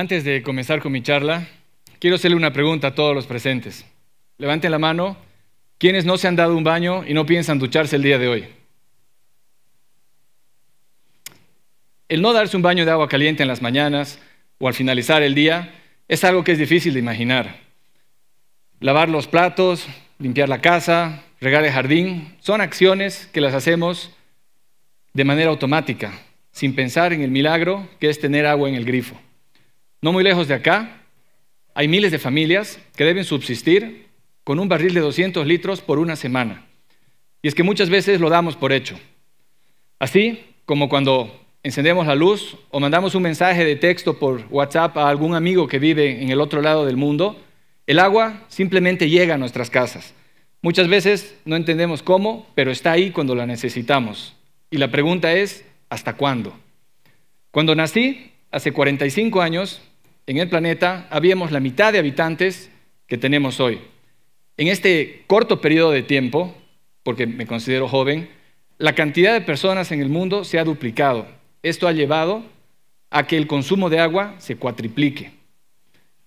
Antes de comenzar con mi charla, quiero hacerle una pregunta a todos los presentes. Levanten la mano quienes no se han dado un baño y no piensan ducharse el día de hoy. El no darse un baño de agua caliente en las mañanas o al finalizar el día es algo que es difícil de imaginar. Lavar los platos, limpiar la casa, regar el jardín, son acciones que las hacemos de manera automática, sin pensar en el milagro que es tener agua en el grifo. No muy lejos de acá, hay miles de familias que deben subsistir con un barril de 200 litros por una semana. Y es que muchas veces lo damos por hecho. Así como cuando encendemos la luz o mandamos un mensaje de texto por WhatsApp a algún amigo que vive en el otro lado del mundo, el agua simplemente llega a nuestras casas. Muchas veces no entendemos cómo, pero está ahí cuando la necesitamos. Y la pregunta es, ¿hasta cuándo? Cuando nací, hace 45 años, en el planeta habíamos la mitad de habitantes que tenemos hoy. En este corto periodo de tiempo, porque me considero joven, la cantidad de personas en el mundo se ha duplicado. Esto ha llevado a que el consumo de agua se cuatriplique.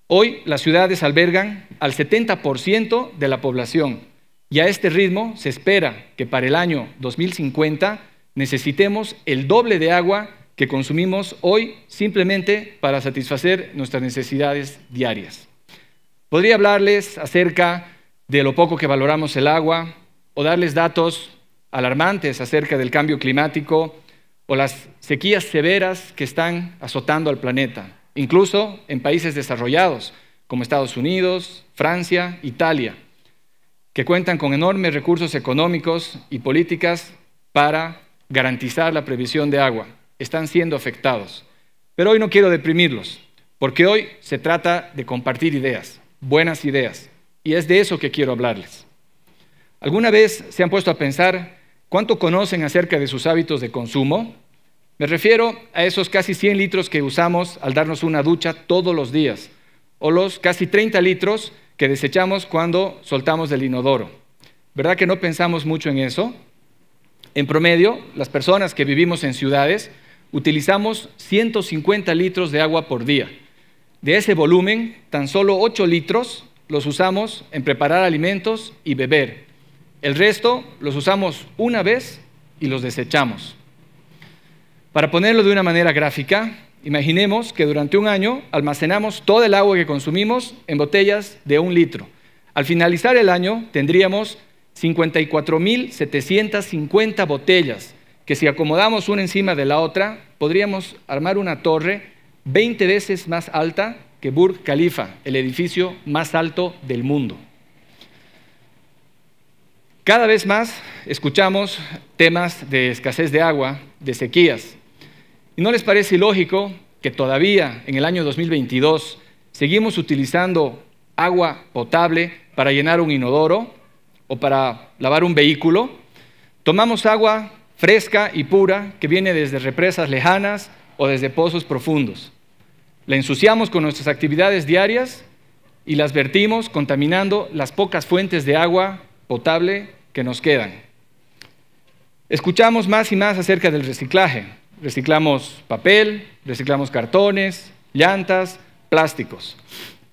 Hoy las ciudades albergan al 70% de la población y a este ritmo se espera que para el año 2050 necesitemos el doble de agua que consumimos hoy simplemente para satisfacer nuestras necesidades diarias. Podría hablarles acerca de lo poco que valoramos el agua o darles datos alarmantes acerca del cambio climático o las sequías severas que están azotando al planeta, incluso en países desarrollados como Estados Unidos, Francia, Italia, que cuentan con enormes recursos económicos y políticas para garantizar la previsión de agua están siendo afectados. Pero hoy no quiero deprimirlos, porque hoy se trata de compartir ideas, buenas ideas, y es de eso que quiero hablarles. ¿Alguna vez se han puesto a pensar cuánto conocen acerca de sus hábitos de consumo? Me refiero a esos casi 100 litros que usamos al darnos una ducha todos los días, o los casi 30 litros que desechamos cuando soltamos del inodoro. ¿Verdad que no pensamos mucho en eso? En promedio, las personas que vivimos en ciudades utilizamos 150 litros de agua por día. De ese volumen, tan solo 8 litros los usamos en preparar alimentos y beber. El resto los usamos una vez y los desechamos. Para ponerlo de una manera gráfica, imaginemos que durante un año almacenamos todo el agua que consumimos en botellas de un litro. Al finalizar el año tendríamos 54.750 botellas que si acomodamos una encima de la otra, podríamos armar una torre 20 veces más alta que Burj Khalifa, el edificio más alto del mundo. Cada vez más escuchamos temas de escasez de agua, de sequías. ¿Y no les parece ilógico que todavía en el año 2022 seguimos utilizando agua potable para llenar un inodoro o para lavar un vehículo? Tomamos agua fresca y pura que viene desde represas lejanas o desde pozos profundos. La ensuciamos con nuestras actividades diarias y las vertimos contaminando las pocas fuentes de agua potable que nos quedan. Escuchamos más y más acerca del reciclaje. Reciclamos papel, reciclamos cartones, llantas, plásticos.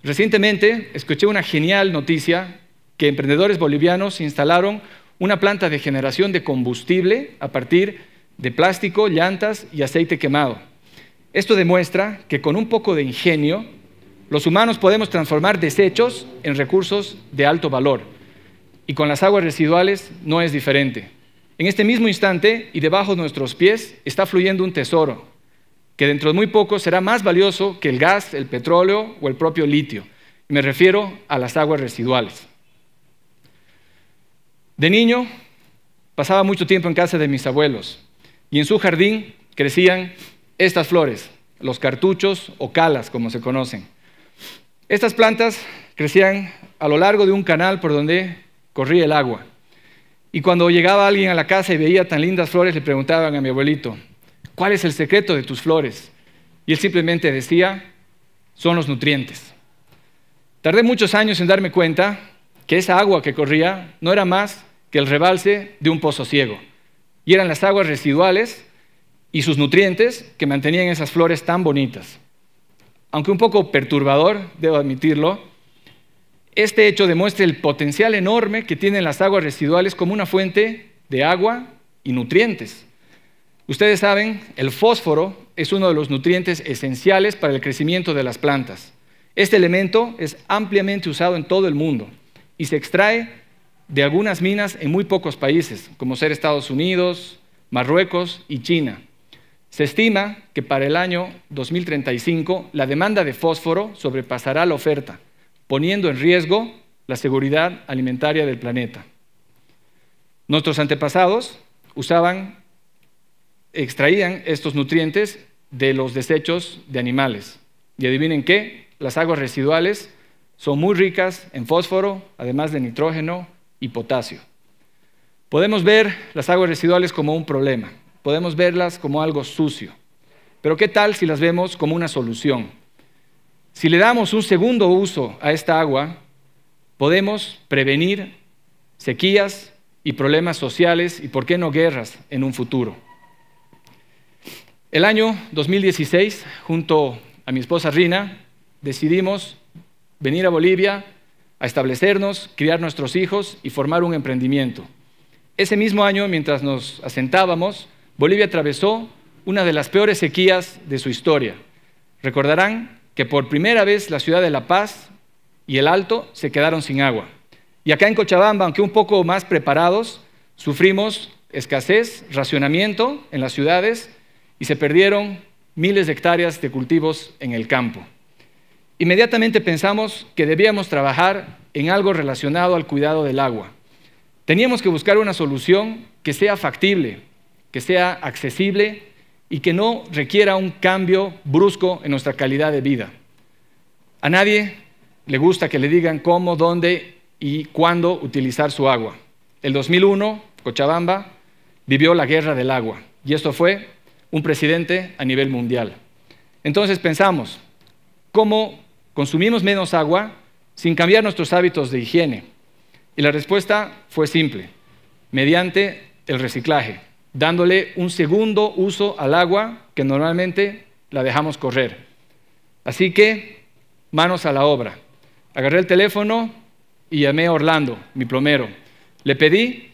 Recientemente escuché una genial noticia que emprendedores bolivianos instalaron una planta de generación de combustible a partir de plástico, llantas y aceite quemado. Esto demuestra que con un poco de ingenio, los humanos podemos transformar desechos en recursos de alto valor. Y con las aguas residuales no es diferente. En este mismo instante y debajo de nuestros pies está fluyendo un tesoro, que dentro de muy poco será más valioso que el gas, el petróleo o el propio litio. Me refiero a las aguas residuales. De niño pasaba mucho tiempo en casa de mis abuelos y en su jardín crecían estas flores, los cartuchos o calas como se conocen. Estas plantas crecían a lo largo de un canal por donde corría el agua. Y cuando llegaba alguien a la casa y veía tan lindas flores, le preguntaban a mi abuelito, ¿cuál es el secreto de tus flores? Y él simplemente decía, son los nutrientes. Tardé muchos años en darme cuenta que esa agua que corría no era más que el rebalse de un pozo ciego. Y eran las aguas residuales y sus nutrientes que mantenían esas flores tan bonitas. Aunque un poco perturbador, debo admitirlo, este hecho demuestra el potencial enorme que tienen las aguas residuales como una fuente de agua y nutrientes. Ustedes saben, el fósforo es uno de los nutrientes esenciales para el crecimiento de las plantas. Este elemento es ampliamente usado en todo el mundo y se extrae de algunas minas en muy pocos países, como ser Estados Unidos, Marruecos y China. Se estima que para el año 2035 la demanda de fósforo sobrepasará la oferta, poniendo en riesgo la seguridad alimentaria del planeta. Nuestros antepasados usaban, extraían estos nutrientes de los desechos de animales. Y adivinen qué, las aguas residuales son muy ricas en fósforo, además de nitrógeno, y potasio. Podemos ver las aguas residuales como un problema, podemos verlas como algo sucio, pero ¿qué tal si las vemos como una solución? Si le damos un segundo uso a esta agua, podemos prevenir sequías y problemas sociales y, por qué no, guerras en un futuro. El año 2016, junto a mi esposa Rina, decidimos venir a Bolivia a establecernos, criar nuestros hijos y formar un emprendimiento. Ese mismo año, mientras nos asentábamos, Bolivia atravesó una de las peores sequías de su historia. Recordarán que por primera vez la ciudad de La Paz y el Alto se quedaron sin agua. Y acá en Cochabamba, aunque un poco más preparados, sufrimos escasez, racionamiento en las ciudades y se perdieron miles de hectáreas de cultivos en el campo inmediatamente pensamos que debíamos trabajar en algo relacionado al cuidado del agua. Teníamos que buscar una solución que sea factible, que sea accesible y que no requiera un cambio brusco en nuestra calidad de vida. A nadie le gusta que le digan cómo, dónde y cuándo utilizar su agua. El 2001, Cochabamba vivió la guerra del agua y esto fue un presidente a nivel mundial. Entonces pensamos, ¿cómo consumimos menos agua sin cambiar nuestros hábitos de higiene? Y la respuesta fue simple, mediante el reciclaje, dándole un segundo uso al agua que normalmente la dejamos correr. Así que, manos a la obra. Agarré el teléfono y llamé a Orlando, mi plomero. Le pedí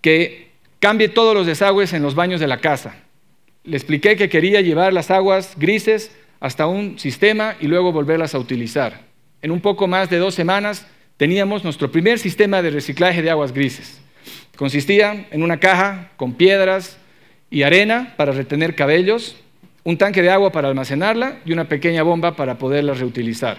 que cambie todos los desagües en los baños de la casa. Le expliqué que quería llevar las aguas grises hasta un sistema y luego volverlas a utilizar. En un poco más de dos semanas teníamos nuestro primer sistema de reciclaje de aguas grises. Consistía en una caja con piedras y arena para retener cabellos, un tanque de agua para almacenarla y una pequeña bomba para poderla reutilizar.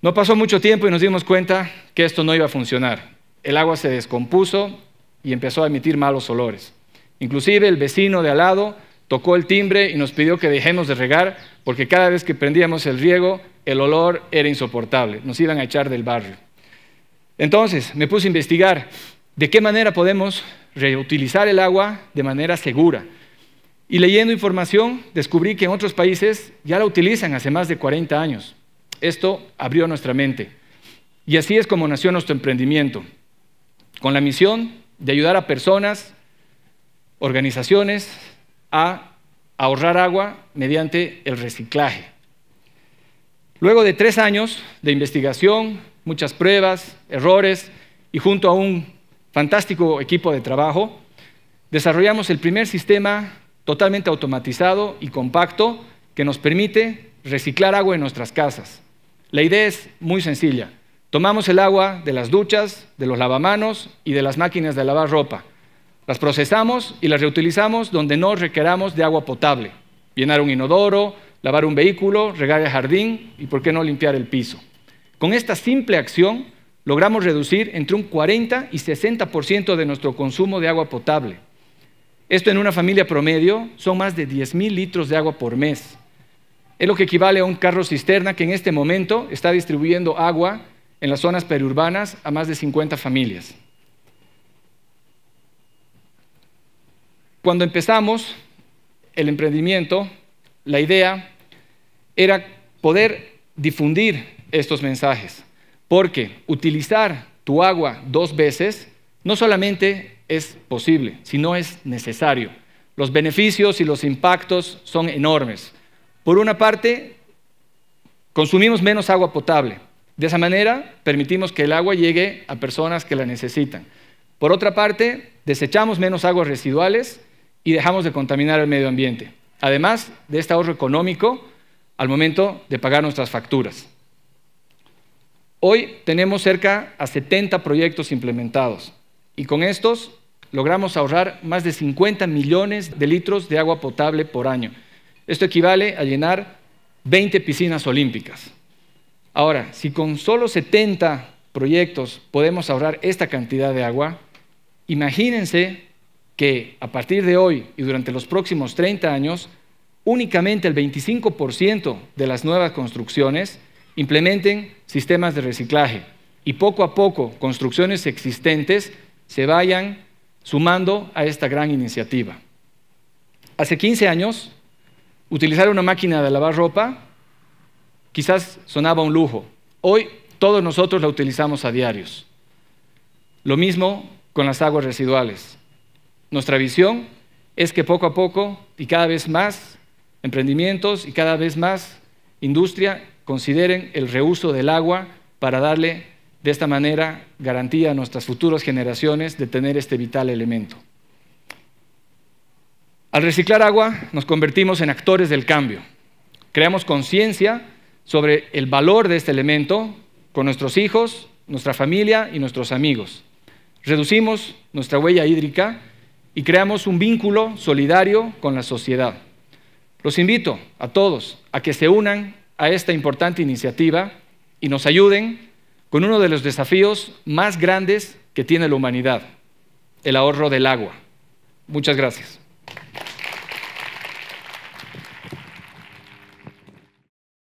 No pasó mucho tiempo y nos dimos cuenta que esto no iba a funcionar. El agua se descompuso y empezó a emitir malos olores. Inclusive el vecino de al lado tocó el timbre y nos pidió que dejemos de regar porque cada vez que prendíamos el riego el olor era insoportable, nos iban a echar del barrio. Entonces me puse a investigar de qué manera podemos reutilizar el agua de manera segura. Y leyendo información descubrí que en otros países ya la utilizan hace más de 40 años. Esto abrió nuestra mente. Y así es como nació nuestro emprendimiento, con la misión de ayudar a personas, organizaciones, a ahorrar agua mediante el reciclaje. Luego de tres años de investigación, muchas pruebas, errores y junto a un fantástico equipo de trabajo, desarrollamos el primer sistema totalmente automatizado y compacto que nos permite reciclar agua en nuestras casas. La idea es muy sencilla. Tomamos el agua de las duchas, de los lavamanos y de las máquinas de lavar ropa las procesamos y las reutilizamos donde no requeramos de agua potable. Llenar un inodoro, lavar un vehículo, regar el jardín y, ¿por qué no, limpiar el piso? Con esta simple acción logramos reducir entre un 40 y 60% de nuestro consumo de agua potable. Esto en una familia promedio son más de 10.000 litros de agua por mes. Es lo que equivale a un carro cisterna que en este momento está distribuyendo agua en las zonas periurbanas a más de 50 familias. Cuando empezamos el emprendimiento, la idea era poder difundir estos mensajes, porque utilizar tu agua dos veces no solamente es posible, sino es necesario. Los beneficios y los impactos son enormes. Por una parte, consumimos menos agua potable. De esa manera, permitimos que el agua llegue a personas que la necesitan. Por otra parte, desechamos menos aguas residuales y dejamos de contaminar el medio ambiente. Además de este ahorro económico al momento de pagar nuestras facturas. Hoy tenemos cerca a 70 proyectos implementados y con estos logramos ahorrar más de 50 millones de litros de agua potable por año. Esto equivale a llenar 20 piscinas olímpicas. Ahora, si con solo 70 proyectos podemos ahorrar esta cantidad de agua, imagínense que a partir de hoy y durante los próximos 30 años, únicamente el 25% de las nuevas construcciones implementen sistemas de reciclaje y poco a poco construcciones existentes se vayan sumando a esta gran iniciativa. Hace 15 años, utilizar una máquina de lavar ropa quizás sonaba un lujo. Hoy todos nosotros la utilizamos a diarios. Lo mismo con las aguas residuales. Nuestra visión es que poco a poco y cada vez más emprendimientos y cada vez más industria consideren el reuso del agua para darle de esta manera garantía a nuestras futuras generaciones de tener este vital elemento. Al reciclar agua nos convertimos en actores del cambio. Creamos conciencia sobre el valor de este elemento con nuestros hijos, nuestra familia y nuestros amigos. Reducimos nuestra huella hídrica y creamos un vínculo solidario con la sociedad. Los invito a todos a que se unan a esta importante iniciativa y nos ayuden con uno de los desafíos más grandes que tiene la humanidad, el ahorro del agua. Muchas gracias.